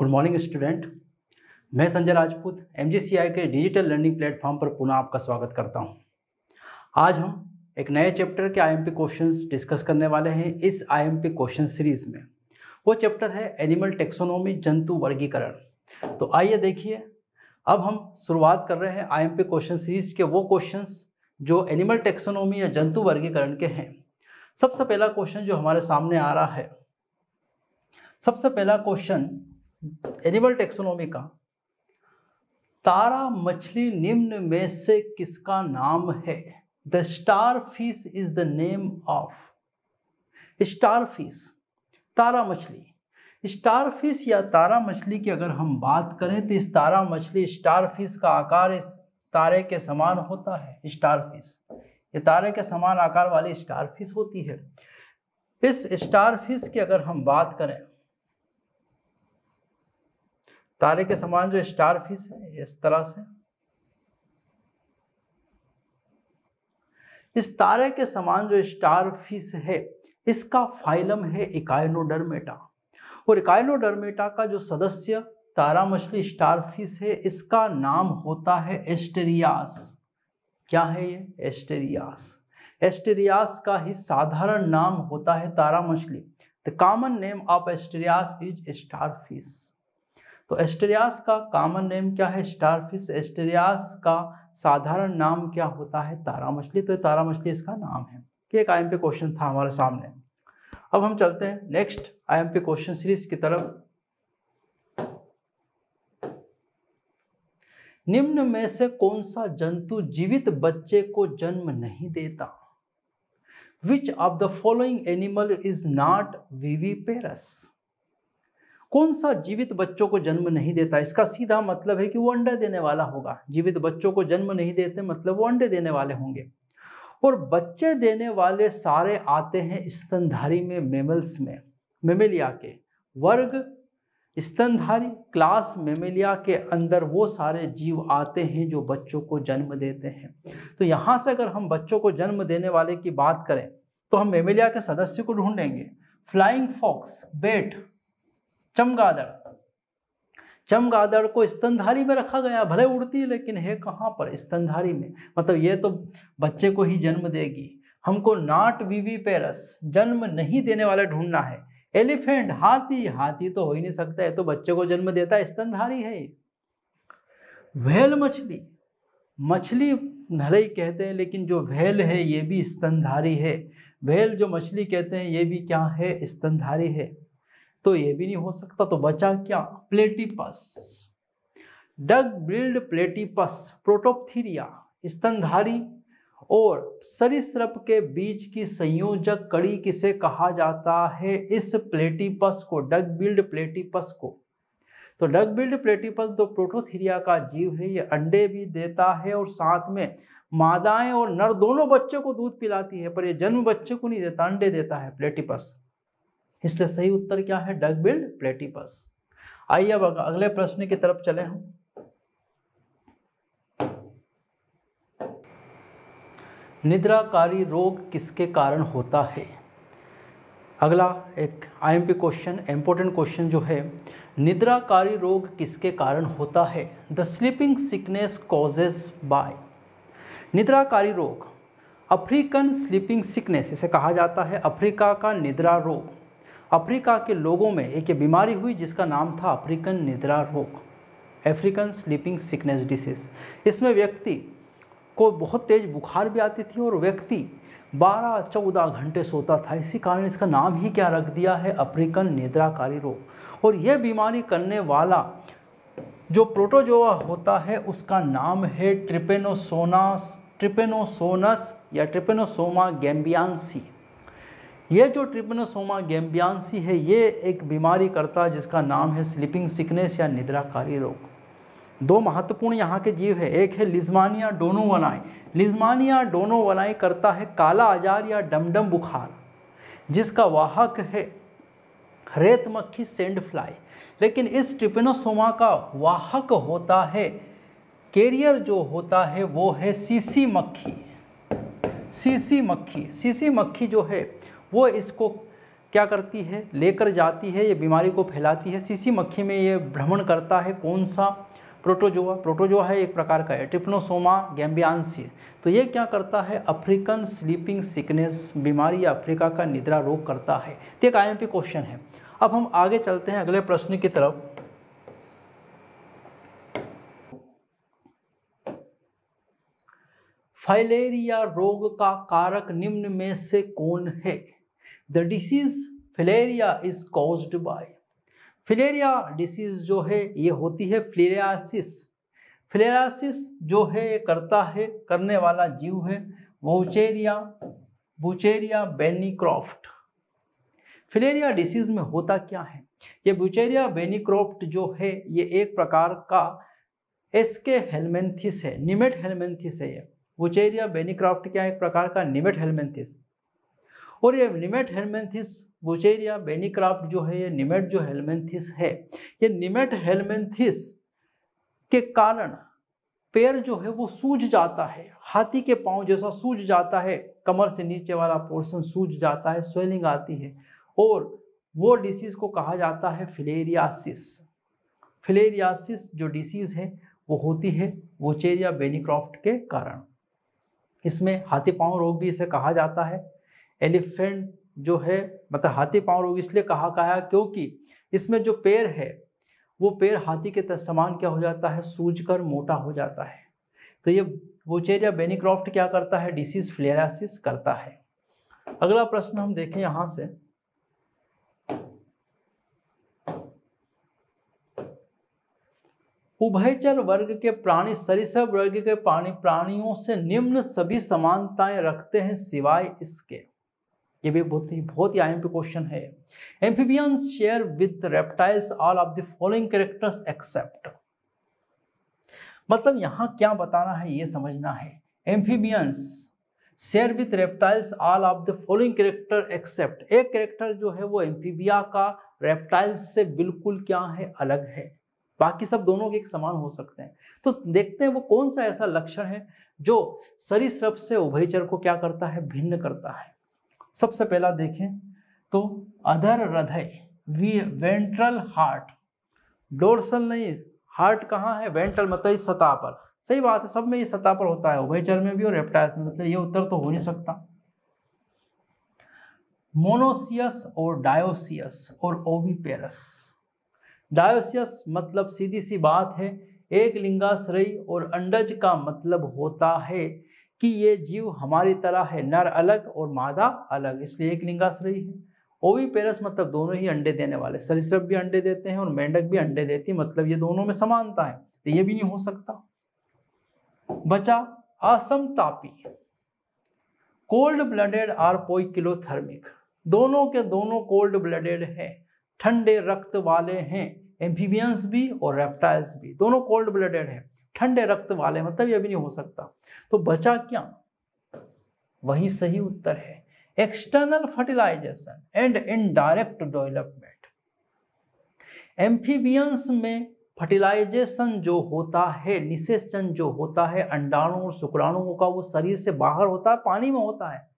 Good morning student मैं Sanjay Rajput M K digital learning platform पर पुनः आपका स्वागत करता हूं। आज हम एक नए चैप्टर के आईएमपी क्वेश्चंस डिस्कस करने वाले हैं इस आईएमपी क्वेश्चन सीरीज में वो चैप्टर है एनिमल टेक्सोनोमी जंतु वर्गीकरण तो आइए देखिए अब हम शुरुआत कर रहे हैं आई क्वेश्चन सीरीज के वो क्वेश्चन जो एनिमल टेक्सोनोमी या जंतु वर्गीकरण के हैं सबसे पहला क्वेश्चन जो हमारे सामने आ रहा है सबसे पहला क्वेश्चन एनिमल टेक्सोनॉमी का तारा मछली निम्न में से किसका नाम है the starfish is the name of starfish तारा मछली स्टार फिश या तारा मछली की अगर हम बात करें तो इस तारा मछली स्टार फिश का आकार इस तारे के समान होता है स्टार फिश ये तारे के समान आकार वाली स्टार फिश होती है इस स्टार फिश की अगर हम बात करें तारे के समान जो स्टार फिश है इस तरह से इस तारे के समान जो स्टार फिश है इसका फाइलम है इकाइनोडर्मेटा और इकाइनोडर्मेटा का जो सदस्य तारा मछली स्टार फिश है इसका नाम होता है एस्टेरियास क्या है ये एस्टेरियास एस्टेरियास का ही साधारण नाम होता है तारा मछली the common name of Asterias is starfish तो एस्टेरियास का कॉमन नेम क्या है स्टारफिश एस्टेरियास का साधारण नाम क्या होता है तारा मछली तो तारा मछली इसका नाम है ये एक आई क्वेश्चन था हमारे सामने अब हम चलते हैं नेक्स्ट आई क्वेश्चन सीरीज की तरफ निम्न में से कौन सा जंतु जीवित बच्चे को जन्म नहीं देता which of the following animal is not पेरस कौन सा जीवित बच्चों को जन्म नहीं देता इसका सीधा मतलब है कि वो अंडे देने वाला होगा जीवित बच्चों को जन्म नहीं देते मतलब वो अंडे देने वाले होंगे और बच्चे देने वाले सारे आते हैं स्तनधारी में मेमल्स में मेमेलिया के वर्ग स्तनधारी क्लास मेमेलिया के अंदर वो सारे जीव आते हैं जो बच्चों को जन्म देते हैं तो यहाँ से अगर हम बच्चों को जन्म देने वाले की बात करें तो हम मेमेलिया के सदस्य को ढूंढेंगे फ्लाइंग फॉक्स बेट चमगादड़ चमगादड़ को स्तनधारी में रखा गया भले उड़ती है लेकिन है कहाँ पर स्तनधारी में मतलब ये तो बच्चे को ही जन्म देगी हमको नाट वीवी पेरस जन्म नहीं देने वाला ढूंढना है एलिफेंट हाथी हाथी तो हो ही नहीं सकता है तो बच्चे को जन्म देता है स्तनधारी है व्हेल मछली मछली भले ही कहते हैं लेकिन जो व्हेल है ये भी स्तनधारी है व्हेल जो मछली कहते हैं ये भी क्या है स्तनधारी है तो ये भी नहीं हो सकता तो बचा क्या platypus duck billed platypus prototheria स्तनधारी और सरिसप के बीच की संयोजक कड़ी किसे कहा जाता है इस प्लेटिपस को डग बिल्ड प्लेटिपस को तो डग बिल्ड प्लेटिपस दो प्रोटोथीरिया का जीव है ये अंडे भी देता है और साथ में मादाएं और नर दोनों बच्चों को दूध पिलाती है पर ये जन्म बच्चे को नहीं देता अंडे देता है प्लेटिपस इसलिए सही उत्तर क्या है डग बिल्ड प्लेटिपस आइए अब अगले प्रश्न की तरफ चले हम निद्राकारी रोग किसके कारण होता है अगला एक आईएमपी क्वेश्चन इंपॉर्टेंट क्वेश्चन जो है निद्राकारी रोग किसके कारण होता है the sleeping sickness causes by निद्राकारी रोग अफ्रीकन स्लीपिंग सिकनेस इसे कहा जाता है अफ्रीका का निद्रा रोग अफ्रीका के लोगों में एक बीमारी हुई जिसका नाम था अफ्रीकन निद्रा रोग अफ्रीकन स्लीपिंग सिकनेस डिसीज़ इसमें व्यक्ति को बहुत तेज़ बुखार भी आती थी और व्यक्ति 12-14 घंटे सोता था इसी कारण इसका नाम ही क्या रख दिया है अफ्रीकन निद्राकारी रोग और यह बीमारी करने वाला जो प्रोटोजोआ होता है उसका नाम है ट्रिपेनोसोनास ट्रिपेनोसोनस या ट्रिपेनोसोमा गैम्बियांसी यह जो ट्रिपनोसोमा गेम्बियांसी है ये एक बीमारी करता है जिसका नाम है स्लीपिंग सिकनेस या निद्राकारी रोग दो महत्वपूर्ण यहाँ के जीव है एक है लिजमानिया डोनोवनाई लिजमानिया डोनोवनाई करता है काला आजार या डमडम बुखार जिसका वाहक है रेत मक्खी सेंड फ्लाई लेकिन इस ट्रिपिनोसोमा का वाहक होता है कैरियर जो होता है वो है सीसी मक्खी सीसी मक्खी सीसी मक्खी जो है वो इसको क्या करती है लेकर जाती है ये बीमारी को फैलाती है सीसी मक्खी में ये भ्रमण करता है कौन सा प्रोटोजोआ प्रोटोजोआ है एक प्रकार का है टिप्नोसोमा गैम्बियांसी तो ये क्या करता है अफ्रीकन स्लीपिंग सिकनेस बीमारी या अफ्रीका का निद्रा रोग करता है तो एक आई क्वेश्चन है अब हम आगे चलते हैं अगले प्रश्न की तरफ फाइलेरिया रोग का कारक निम्न में से कौन है the disease filaria is caused by filaria disease जो है ये होती है फ्लेरियासिस फिलेरासिस जो है करता है करने वाला जीव है वोचेरिया बुचेरिया बेनीक्रॉफ्ट फिलेरिया डिसीज़ में होता क्या है ये बुचेरिया बेनीक्रॉफ्ट जो है ये एक प्रकार का एसके हेलमेंथिस है निमेट हेलमेंथिस है ये बुचेरिया बेनीक्रॉफ्ट क्या है एक प्रकार का निमेट हेलमेंथिस और ये निमेट हेलमेंथिस बुचेरिया बेनीक्राफ्ट जो है ये निमेट जो हेलमेंथिस है ये निमेट हेलमेंथिस के कारण पैर जो है वो सूज जाता है हाथी के पाँव जैसा सूज जाता है कमर से नीचे वाला पोर्शन सूज जाता है स्वेलिंग आती है और वो डिसीज़ को कहा जाता है फिलेरियासिस फिलेरियासिस जो डिसीज़ है वो होती है वोचेरिया बेनीक्रॉफ्ट के कारण इसमें हाथी पाँव रोग भी इसे कहा जाता है एलिफेंट जो है मतलब हाथी पाँव रोग इसलिए कहा गया क्योंकि इसमें जो पैर है वो पैर हाथी के समान क्या हो जाता है सूज कर मोटा हो जाता है तो ये वोचेरिया बेनिक्रॉफ्ट क्या करता है डिसीज फ्लेरासिस करता है अगला प्रश्न हम देखें यहाँ से उभयचर वर्ग के प्राणी सरिसव वर्ग के प्राणी प्राणियों से निम्न सभी समानताएं रखते हैं सिवाय इसके ये भी बहुत ही बहुत ही आई क्वेश्चन है amphibians share with reptiles all of the following characters except मतलब यहाँ क्या बताना है ये समझना है amphibians share with reptiles all of the following character except एक कैरेक्टर जो है वो एम्फीबिया का रेप्टाइल्स से बिल्कुल क्या है अलग है बाकी सब दोनों के एक समान हो सकते हैं तो देखते हैं वो कौन सा ऐसा लक्षण है जो सरीसृप से उभयचर को क्या करता है भिन्न करता है सबसे पहला देखें तो अधर हृदय वी वेंट्रल हार्ट डोर्सल नहीं हार्ट कहाँ है वेंट्रल मतलब इस सतह पर सही बात है सब में इस सतह पर होता है उभयचर में भी और रेप्टाइल्स में मतलब ये उत्तर तो हो नहीं सकता मोनोसियस और डायोसियस और ओविपेरस डायोसियस मतलब सीधी सी बात है एक लिंगाश्रयी और अंडज का मतलब होता है कि ये जीव हमारी तरह है नर अलग और मादा अलग इसलिए एक लिंगाश्रयी है ओवी पेरस मतलब दोनों ही अंडे देने वाले सरिसप भी अंडे देते हैं और मेंढक भी अंडे देती है मतलब ये दोनों में समानता है तो ये भी नहीं हो सकता बचा असमतापी कोल्ड ब्लडेड आर पोइकिलोथर्मिक दोनों के दोनों कोल्ड ब्लडेड हैं ठंडे रक्त वाले हैं एम्फीबियंस भी और रेप्टाइल्स भी दोनों कोल्ड ब्लडेड हैं ठंडे रक्त वाले मतलब यह भी नहीं हो सकता तो बचा क्या वही सही उत्तर है external fertilization and indirect development amphibians में फर्टिलाइजेशन जो होता है निषेचन जो होता है अंडाणु और शुक्राणुओं का वो शरीर से बाहर होता है पानी में होता है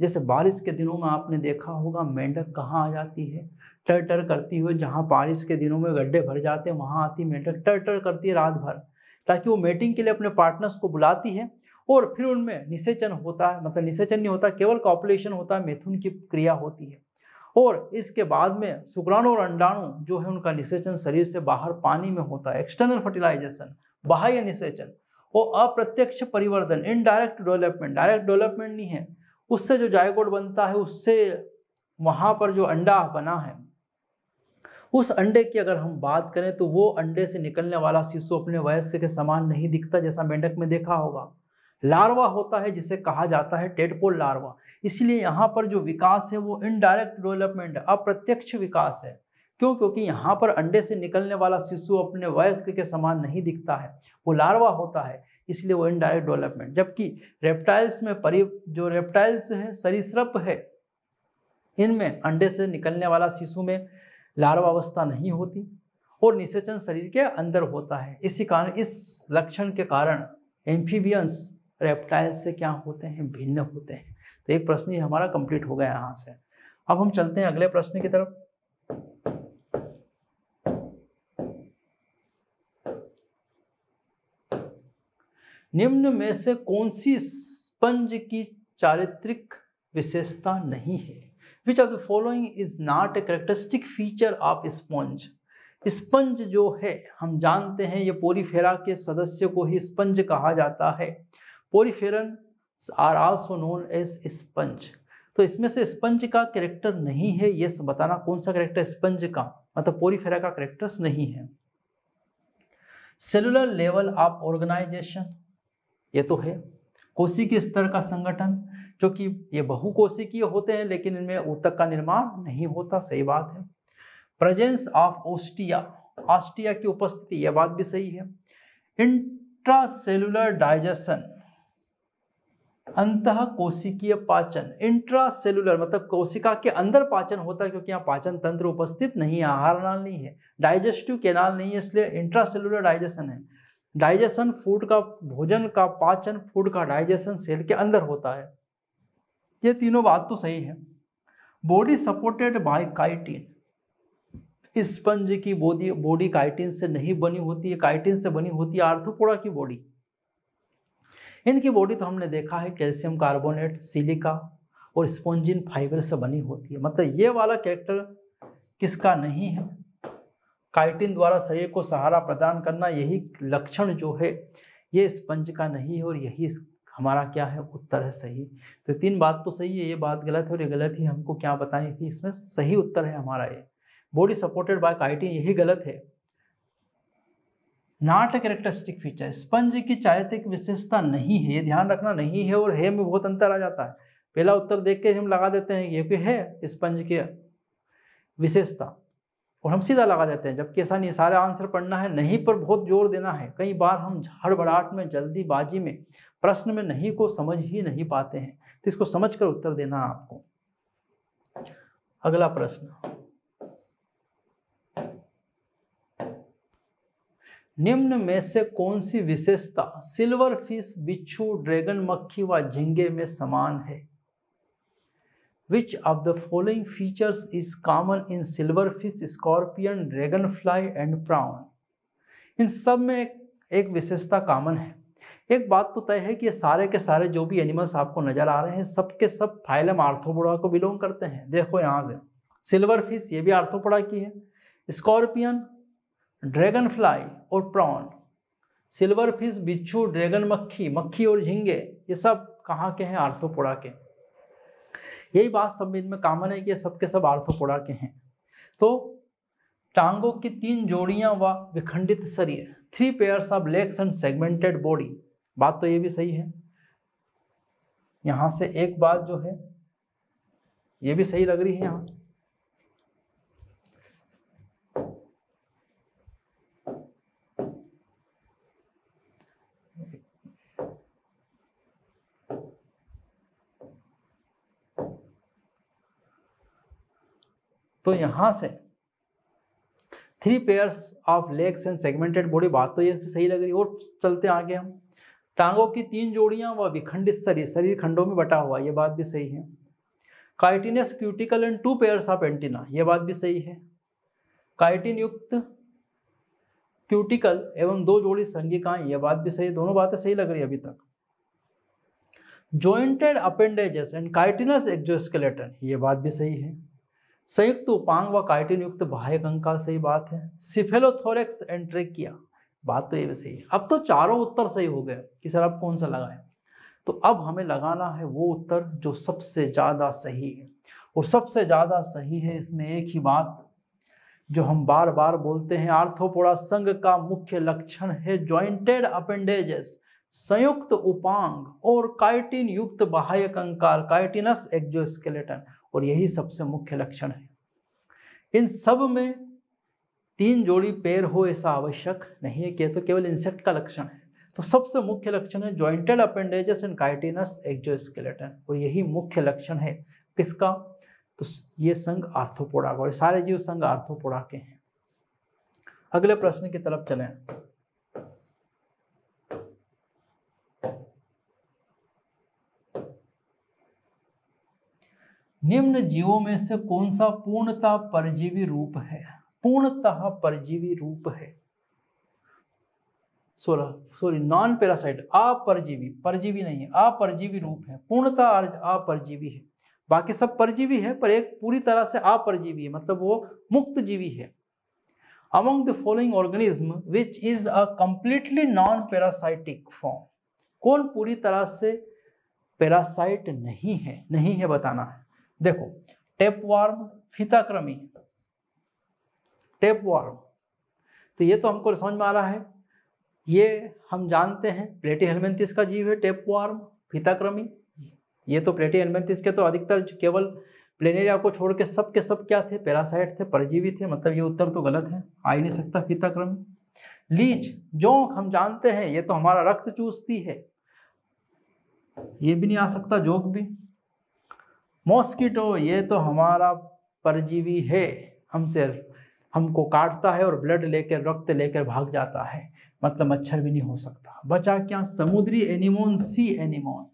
जैसे बारिश के दिनों में आपने देखा होगा मेंढक कहाँ आ जाती है टर टर करती हुई जहाँ बारिश के दिनों में गड्ढे भर जाते हैं वहाँ आती मेंढक टर टर करती है रात भर ताकि वो मेटिंग के लिए अपने पार्टनर्स को बुलाती है और फिर उनमें निषेचन होता है मतलब निषेचन नहीं होता केवल कॉपुलेशन होता है मैथुन की क्रिया होती है और इसके बाद में शुक्राणु और अंडाणु जो है उनका निषेचन शरीर से बाहर पानी में होता है एक्सटर्नल फर्टिलाइजेशन बाह्य निषेचन और अप्रत्यक्ष परिवर्तन इनडायरेक्ट डेवलपमेंट डायरेक्ट डेवलपमेंट नहीं है उससे जो जायकोड बनता है उससे वहाँ पर जो अंडा बना है उस अंडे की अगर हम बात करें तो वो अंडे से निकलने वाला शिशु अपने वयस्क के समान नहीं दिखता जैसा मेंढक में देखा होगा लार्वा होता है जिसे कहा जाता है टेडपोल लार्वा इसलिए यहाँ पर जो विकास है वो इनडायरेक्ट डेवलपमेंट है अप्रत्यक्ष विकास है क्यों क्योंकि यहाँ पर अंडे से निकलने वाला शिशु अपने वयस्क के समान नहीं दिखता है वो लार्वा होता है इसलिए वो इनडायरेक्ट डेवलपमेंट जबकि रेप्टाइल्स में परि जो रेप्टाइल्स हैं सरिसप है इनमें अंडे से निकलने वाला शिशु में अवस्था नहीं होती और निषेचन शरीर के अंदर होता है इसी कारण इस लक्षण के कारण एम्फीबियंस रेप्टाइल से क्या होते हैं भिन्न होते हैं तो एक प्रश्न ही हमारा कंप्लीट हो गया यहाँ से अब हम चलते हैं अगले प्रश्न की तरफ निम्न में से कौन सी स्पंज की चारित्रिक विशेषता नहीं है which of the following is not a characteristic feature of sponge sponge जो है हम जानते हैं ये पोरीफेरा के सदस्य को ही स्पंज कहा जाता है poriferans are also known as sponge तो इसमें से स्पंज का करेक्टर नहीं है ये बताना कौन सा करेक्टर स्पंज का मतलब पोरीफेरा का कैरेक्टर्स नहीं है सेलुलर लेवल ऑफ ऑर्गेनाइजेशन ये तो है के स्तर का संगठन जो कि ये बहुकोशिकीय होते हैं लेकिन इनमें ऊतक का निर्माण नहीं होता सही बात है प्रेजेंस ऑफ ओस्टिया ऑस्टिया की उपस्थिति यह बात भी सही है इंट्रासेलुलर डाइजेशन अंत कोशिकीय पाचन इंट्रासेलुलर मतलब कोशिका के अंदर पाचन होता है क्योंकि यहाँ पाचन तंत्र उपस्थित नहीं है आहार नाल नहीं है डाइजेस्टिव केनाल नहीं है इसलिए इंट्रासेलुलर डाइजेशन है डाइजेशन फूड का भोजन का पाचन फूड का डाइजेशन सेल के अंदर होता है ये तीनों बात तो सही है बॉडी सपोर्टेड बाय काइटिन स्पंज की बॉडी बॉडी काइटिन से नहीं बनी होती है काइटिन से बनी होती है आर्थोपोड़ा की बॉडी इनकी बॉडी तो हमने देखा है कैल्शियम कार्बोनेट सिलिका और स्पंजिन फाइबर से बनी होती है मतलब ये वाला कैरेक्टर किसका नहीं है काइटिन द्वारा शरीर को सहारा प्रदान करना यही लक्षण जो है ये स्पंज का नहीं है और यही हमारा क्या है उत्तर है सही तो तीन बात तो सही है ये बात गलत है और ये गलत ही हमको क्या बतानी थी इसमें सही उत्तर है हमारा ये बॉडी सपोर्टेड बाय काइटिन यही गलत है not a characteristic feature sponge की चारित्रिक विशेषता नहीं है ध्यान रखना नहीं है और है में बहुत अंतर आ जाता है पहला उत्तर देख के हम लगा देते हैं ये कि है स्पंज की विशेषता और हम सीधा लगा देते हैं जबकि ऐसा नहीं सारा आंसर पढ़ना है नहीं पर बहुत जोर देना है कई बार हम हड़बड़ाहट में जल्दीबाजी में प्रश्न में नहीं को समझ ही नहीं पाते हैं तो इसको समझ कर उत्तर देना आपको अगला प्रश्न निम्न में से कौन सी विशेषता सिल्वर फिश बिच्छू ड्रैगन मक्खी व झिंगे में समान है which of the following features is common in silverfish scorpion dragonfly and prawn इन सब में एक विशेषता कॉमन है एक बात तो तय है कि ये सारे के सारे जो भी एनिमल्स आपको नज़र आ रहे हैं सब के सब फाइलम आर्थोपोडा को बिलोंग करते हैं देखो यहाँ से सिल्वर फिश ये भी आर्थोपोडा की है स्कॉर्पियन ड्रैगन फ्लाई और प्रॉन सिल्वर फिश बिच्छू ड्रैगन मक्खी मक्खी और झिंगे ये सब कहाँ के हैं आर्थोपोडा के यही बात सब इनमें कॉमन है कि सबके सब आर्थोपोडा के हैं तो टांगों की तीन जोड़ियां व विखंडित शरीर three pairs of legs and segmented body बात तो ये भी सही है यहाँ से एक बात जो है ये भी सही लग रही है यहाँ तो यहाँ से three pairs of legs and segmented body बात तो ये सही लग रही और चलते आगे हम टांगों की तीन जोड़ियाँ व विखंडित शरीर शरीर खंडों में बटा हुआ ये बात भी सही है chitinous cuticle and two pairs of antenna ये बात भी सही है काइटिन युक्त क्यूटिकल एवं दो जोड़ी संगिकाएं ये बात भी सही दोनों बातें सही लग रही है अभी तक jointed appendages and chitinous exoskeleton ये बात भी सही है संयुक्त उपांग व काइटिन युक्त बाह्य कंकाल सही बात है सिफेलोथोरेक्स एंड ट्रेकिया बात तो ये भी सही है अब तो चारों उत्तर सही हो गए कि सर आप कौन सा लगाएं तो अब हमें लगाना है वो उत्तर जो सबसे ज़्यादा सही है और सबसे ज़्यादा सही है इसमें एक ही बात जो हम बार बार बोलते हैं आर्थोपोड़ा संघ का मुख्य लक्षण है ज्वाइंटेड अपेंडेजेस संयुक्त उपांग और काइटिन युक्त बाह्य कंकाल काइटिनस एक्जोस्केलेटन और यही सबसे मुख्य लक्षण है इन सब में तीन जोड़ी पैर हो ऐसा आवश्यक नहीं है कि तो केवल इंसेक्ट का लक्षण है तो सबसे मुख्य लक्षण है jointed appendages and chitinous exoskeleton और यही मुख्य लक्षण है किसका तो ये संघ आर्थोपोडा का सारे जीव संघ आर्थोपोडा के हैं अगले प्रश्न की तरफ चलें निम्न जीवों में से कौन सा पूर्णतः परजीवी रूप है पूर्णतः परजीवी रूप है सोलह सॉरी नॉन पेरासाइट अपरजीवी परजीवी नहीं है अपरजीवी रूप है पूर्णता अपरजीवी है बाकी सब परजीवी है पर एक पूरी तरह से अपरजीवी है मतलब वो मुक्त जीवी है among the following organism which is a completely non parasitic form कौन पूरी तरह से पेरासाइट नहीं है नहीं है बताना है देखो टेप वार्म फीताक्रमी टेप वार्म तो ये तो हमको समझ में आ रहा है ये हम जानते हैं प्लेटी हेलमेंथिस का जीव है टेप वार्म फीताक्रमी ये तो प्लेटी हेलमेंथिस के तो अधिकतर केवल प्लेनेरिया को छोड़ के सब के सब क्या थे पैरासाइट थे परजीवी थे मतलब ये उत्तर तो गलत है आ ही नहीं सकता फीताक्रमी लीच जोंक हम जानते हैं ये तो हमारा रक्त चूसती है ये भी नहीं आ सकता जोंक भी मॉस्किटो ये तो हमारा परजीवी है हमसे हमको काटता है और ब्लड लेकर रक्त लेकर भाग जाता है मतलब मच्छर भी नहीं हो सकता बचा क्या समुद्री anemone sea anemone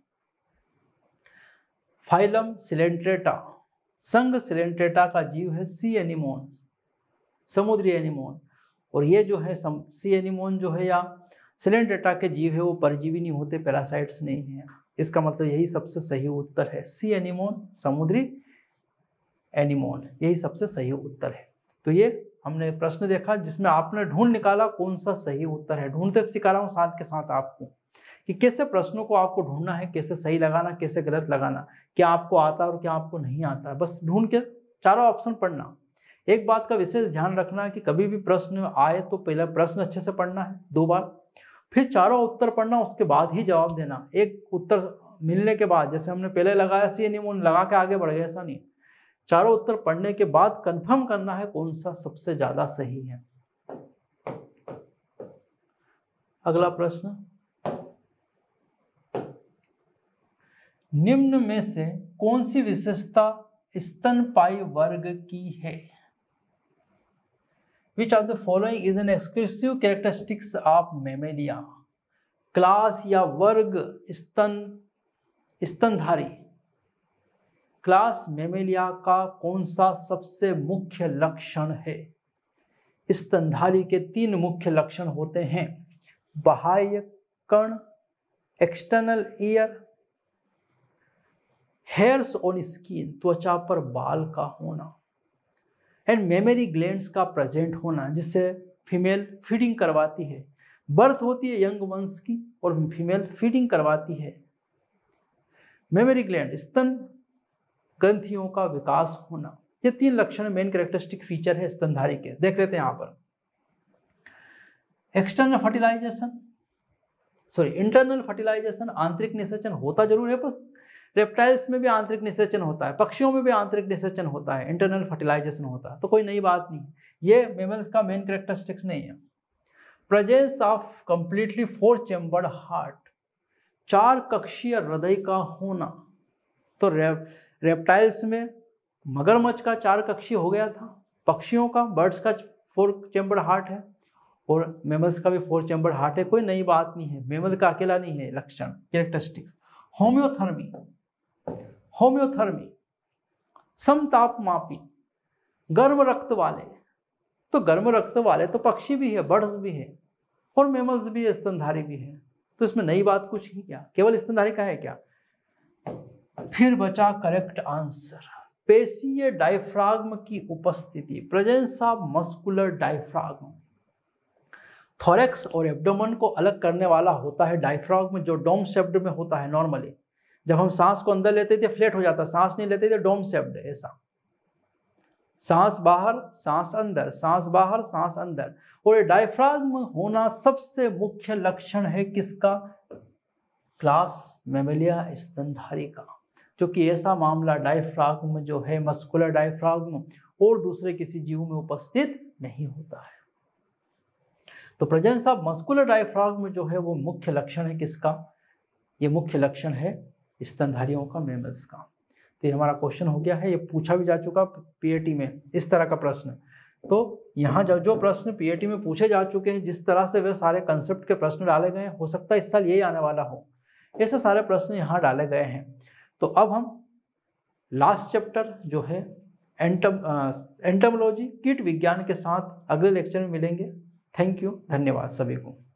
phylum coelenterata संघ सिलेंट्रेटा का जीव है सी एनिमोन समुद्री एनिमोन और ये जो है सम, सी एनिमोन जो है या सिलेंट्रेटा के जीव है वो परजीवी नहीं होते पैरासाइट्स नहीं है इसका मतलब यही सबसे सही उत्तर है सी एनिमोन समुद्री एनिमोन यही सबसे सही उत्तर है तो ये हमने प्रश्न देखा जिसमें आपने ढूंढ निकाला कौन सा सही उत्तर है ढूंढते सिखा रहा हूँ साथ के साथ आपको कि कैसे प्रश्नों को आपको ढूंढना है कैसे सही लगाना कैसे गलत लगाना क्या आपको आता और क्या आपको नहीं आता बस ढूंढ के चारों ऑप्शन पढ़ना एक बात का विशेष ध्यान रखना है कि कभी भी प्रश्न आए तो पहला प्रश्न अच्छे से पढ़ना है दो बार फिर चारों उत्तर पढ़ना उसके बाद ही जवाब देना एक उत्तर मिलने के बाद जैसे हमने पहले लगाया सी नियम लगा के आगे बढ़ गया ऐसा नहीं चारों उत्तर पढ़ने के बाद कंफर्म करना है कौन सा सबसे ज्यादा सही है अगला प्रश्न निम्न में से कौन सी विशेषता स्तनपाई वर्ग की है which are the following is an exclusive characteristics of mammalia class या वर्ग स्तन स्तनधारी क्लास मेमेलिया का कौन सा सबसे मुख्य लक्षण है स्तनधारी के तीन मुख्य लक्षण होते हैं बाह्य कर्ण external ear hairs on skin त्वचा पर बाल का होना एंड मेमोरी ग्लैंड्स का प्रेजेंट होना जिससे फीमेल फीडिंग करवाती है बर्थ होती है यंग वंश की और फीमेल फीडिंग करवाती है मेमरी ग्लैंड स्तन ग्रंथियों का विकास होना ये तीन लक्षण मेन कैरेक्टरिस्टिक फीचर है स्तनधारी के देख लेते हैं यहां पर external fertilization sorry internal fertilization आंतरिक निषेचन होता जरूर है पर रेप्टाइल्स में भी आंतरिक निषेचन होता है पक्षियों में भी आंतरिक निषेचन होता है इंटरनल फर्टिलाइजेशन होता है तो कोई नई बात नहीं ये मेमल्स का मेन करेक्टरिस्टिक्स नहीं है presence of completely four chambered heart चार कक्षीय हृदय का होना तो रेप रेप्टाइल्स में मगरमच्छ का चार कक्षी हो गया था पक्षियों का बर्ड्स का फोर चेम्बर्ड हार्ट है और मेमल्स का भी फोर चैम्बर हार्ट है कोई नई बात नहीं है मेमल का अकेला नहीं है लक्षण करेक्टरिस्टिक्स होम्योथर्मी होम्योथर्मी समताप मापी गर्म रक्त वाले तो गर्म रक्त वाले तो पक्षी भी है बर्ड्स भी है और मेमल्स भी है स्तनधारी भी है तो इसमें नई बात कुछ ही क्या केवल स्तनधारी का है क्या फिर बचा करेक्ट आंसर पेशीय डायफ्राग्म की उपस्थिति presence of muscular diaphragm thorax और एब्डोमन को अलग करने वाला होता है डायफ्राग्म जो डोम सेप्ड में होता है नॉर्मली जब हम सांस को अंदर लेते थे फ्लैट हो जाता सांस नहीं लेते थे डोम सेप्ड ऐसा सांस बाहर सांस अंदर सांस बाहर सांस अंदर और ये डायफ्राग्म होना सबसे मुख्य लक्षण है किसका क्लास मेमलिया स्तनधारी का क्योंकि ऐसा मामला डायफ्राग्म जो है मस्कुलर डायफ्राग्म और दूसरे किसी जीव में उपस्थित नहीं होता है तो प्रजेंस ऑफ मस्कुलर डायफ्राग्म जो है वो मुख्य लक्षण है किसका ये मुख्य लक्षण है स्तनधारियों का मेमल्स का तो ये हमारा क्वेश्चन हो गया है ये पूछा भी जा चुका पीएटी में इस तरह का प्रश्न तो यहाँ जब जो प्रश्न पीएटी में पूछे जा चुके हैं जिस तरह से वे सारे कंसेप्ट के प्रश्न डाले गए हैं हो सकता है इस साल यही आने वाला हो ऐसे सारे प्रश्न यहाँ डाले गए हैं तो अब हम लास्ट चैप्टर जो है एंटम एंटमोलॉजी कीट विज्ञान के साथ अगले लेक्चर में मिलेंगे थैंक यू धन्यवाद सभी को